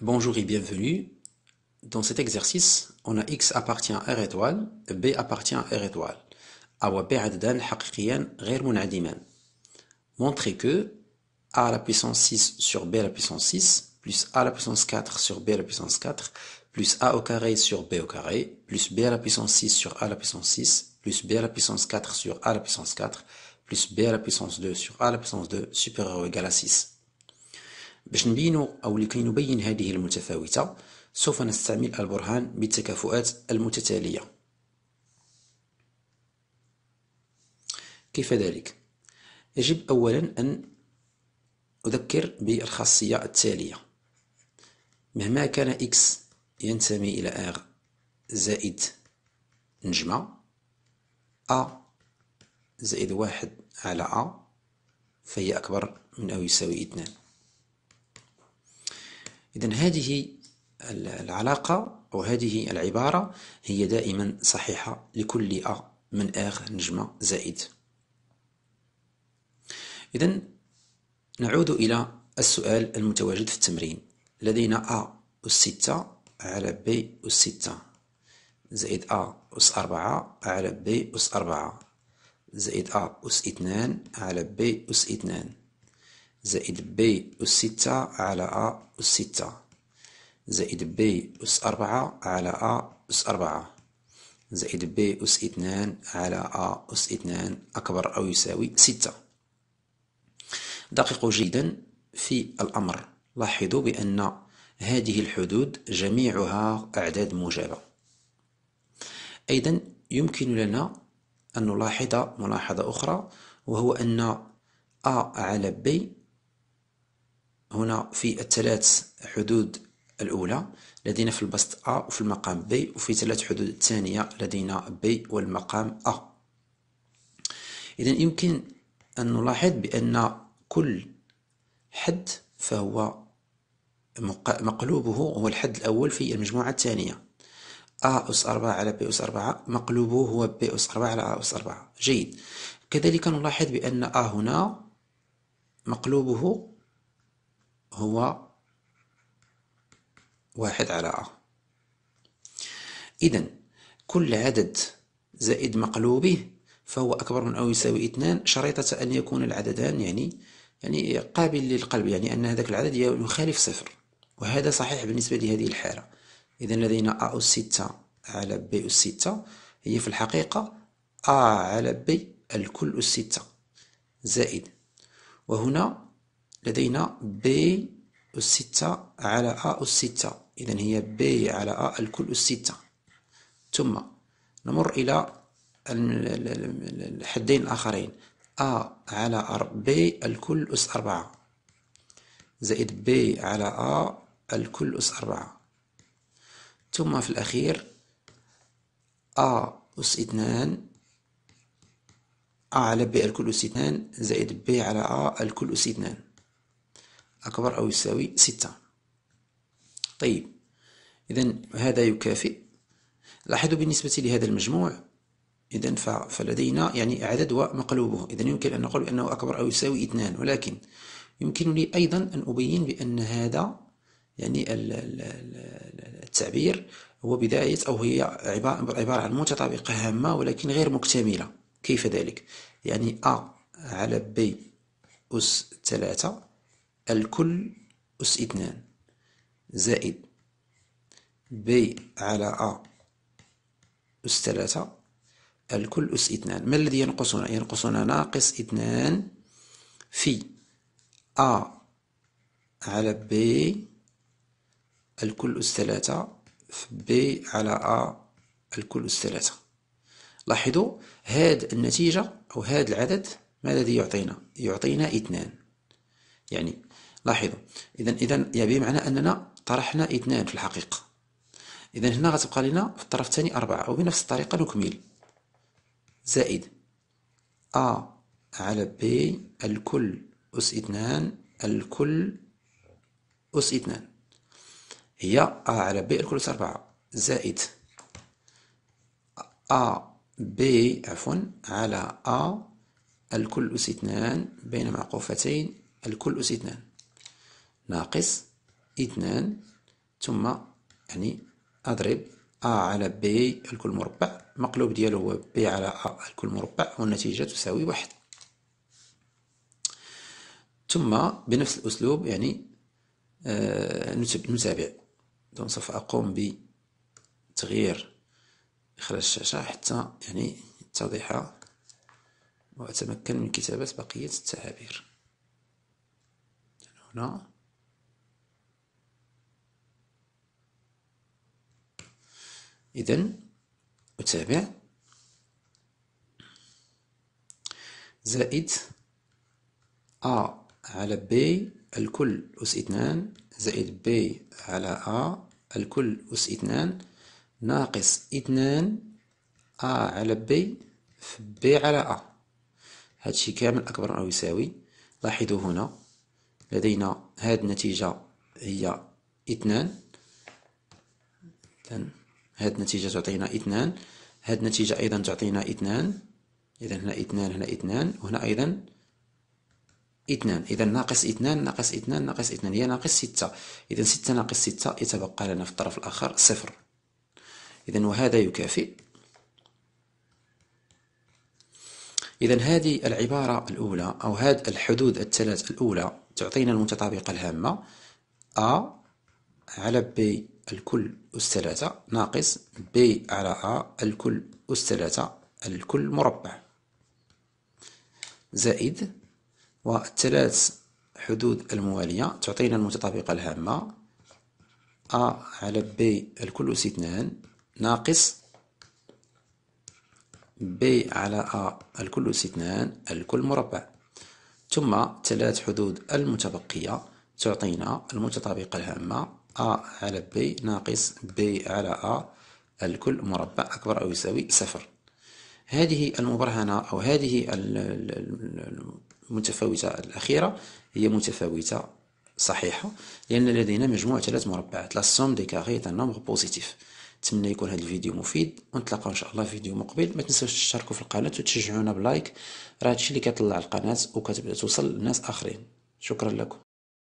Bonjour et bienvenue. Dans cet exercice, on a X appartient à R étoile, B appartient à R étoile. A que A à la puissance 6 sur B à la puissance 6, plus A à la puissance 4 sur B à la puissance 4, plus A au carré sur B au carré, plus B à la puissance 6 sur A à la puissance 6, plus B à la puissance 4 sur A à la puissance 4, plus B à la puissance 2 sur A à la puissance 2 supérieur ou égal à 6. باش نبينو أو لكي نبين هذه المتفاوتة سوف نستعمل البرهان بالتكافؤات المتتالية كيف ذلك؟ يجب أولا أن أذكر بالخاصية التالية مهما كان إكس ينتمي إلى آغ زائد نجمة a زائد واحد على a فهي أكبر من أو يساوي اثنان إذا هذه العلاقة أو هذه العبارة هي دائما صحيحة لكل أ من آغ نجمة زائد إذا نعود إلى السؤال المتواجد في التمرين لدينا أ أس ستة على ب أس ستة زائد أ أس أربعة على ب أس أربعة زائد أ أس اثنان على ب أس اثنان زائد ب أس ستة على أ أس ستة زائد ب أس أربعة على أ أس أربعة زائد ب أس اثنان على أ أس اثنان أكبر أو يساوي ستة دققوا جيدا في الأمر لاحظوا بأن هذه الحدود جميعها أعداد موجبة أيضا يمكن لنا أن نلاحظ ملاحظة أخرى وهو أن أ على ب هنا في الثلاث حدود الأولى لدينا في البسط أ وفي المقام بي وفي ثلاث حدود الثانية لدينا بي والمقام أ إذا يمكن أن نلاحظ بأن كل حد فهو مقلوبه هو الحد الأول في المجموعة الثانية أ أس أربعة على بي أس أربعة مقلوبه هو بي أس أربعة على أ أس أربعة جيد كذلك نلاحظ بأن أ هنا مقلوبه هو واحد على أ إذا كل عدد زائد مقلوبه فهو أكبر من أو يساوي اثنان شريطة أن يكون العددان يعني يعني قابل للقلب يعني أن هذاك العدد يخالف صفر وهذا صحيح بالنسبة لهذه الحالة إذا لدينا أ أس ستة على ب أس ستة هي في الحقيقة أ على ب الكل أس ستة زائد وهنا لدينا بي أس ستة على أ أس ستة إذا هي بي على أ الكل أس ستة ثم نمر إلى الحدين الآخرين أ على بي الكل أس أربعة زائد بي على أ الكل أس أربعة ثم في الأخير أ أس اثنان أ على بي الكل أس اثنان زائد بي على أ الكل أس اثنان أكبر أو يساوي ستة طيب إذا هذا يكافئ لاحظوا بالنسبة لهذا المجموع إذا فلدينا يعني عدد ومقلوبه إذا يمكن أن نقول أنه أكبر أو يساوي اثنان ولكن يمكنني أيضا أن أبين بأن هذا يعني التعبير هو بداية أو هي عبارة عن متطابقة هامة ولكن غير مكتملة كيف ذلك؟ يعني أ على ب أس ثلاثة الكل أس اثنان زائد ب على أ أس ثلاثة الكل أس اثنان ما الذي ينقصنا؟ ينقصنا ناقص اثنان في أ على ب الكل أس ثلاثة في ب على أ الكل أس ثلاثة لاحظوا هاد النتيجة أو هاد العدد ما الذي يعطينا؟ يعطينا اثنان يعني لاحظوا إذا إذا يعني بمعنى أننا طرحنا اثنان في الحقيقة إذا هنا غتبقى لنا في الطرف الثاني أربعة وبنفس الطريقة نكمل زائد أ على بي الكل أس اثنان الكل أس اثنان هي أ على بي الكل أس أربعة زائد أ بي عفوا على أ الكل أس اثنان بين معقوفتين الكل أس اثنان ناقص اثنان ثم يعني أضرب أ على ب الكل مربع مقلوب ديالو هو ب على أ الكل مربع والنتيجة تساوي واحد ثم بنفس الأسلوب يعني آه نتابع دونك سوف أقوم بتغيير إخراج الشاشة حتى يعني تتضح وأتمكن من كتابة بقية التعابير No? إذا أتابع زائد A على B الكل أس اثنان زائد B على A الكل أس اثنان ناقص اثنان A على B في B على A هادشي كامل أكبر أو يساوي لاحظوا هنا لدينا هذه النتيجة هي اثنان هذه النتيجة تعطينا اثنان هذه النتيجة أيضا تعطينا اثنان إذا هنا اثنان هنا اثنان وهنا أيضا اثنان إذا ناقص اثنان ناقص اثنان ناقص اثنان هي ناقص ستة إذا ستة ناقص ستة يتبقى لنا في الطرف الآخر صفر إذا وهذا يكافئ إذا هذه العبارة الأولى أو هذه الحدود الثلاث الأولى تعطينا المتطابقة الهامة أ على ب الكل أس ثلاثة ناقص ب على أ الكل أس ثلاثة الكل مربع زائد والثلاث حدود الموالية تعطينا المتطابقة الهامة أ على ب الكل أس اثنان ناقص ب على أ الكل أس اثنان الكل مربع ثم ثلاث حدود المتبقية تعطينا المتطابقة الهامة أ على B ناقص B على أ الكل مربع أكبر أو يساوي صفر هذه المبرهنة أو هذه المتفاوتة الأخيرة هي متفاوتة صحيحة لأن لدينا مجموع ثلاث مربعات لا سوم دي كاري نومبر بوزيتيف نتمنى يكون هذا الفيديو مفيد ونتلاقاو ان شاء الله في فيديو مقبل ما تنساوش تشتركوا في القناه وتشجعونا بلايك راه هادشي اللي كيطلع القناه وكتبدا توصل لناس اخرين شكرا لكم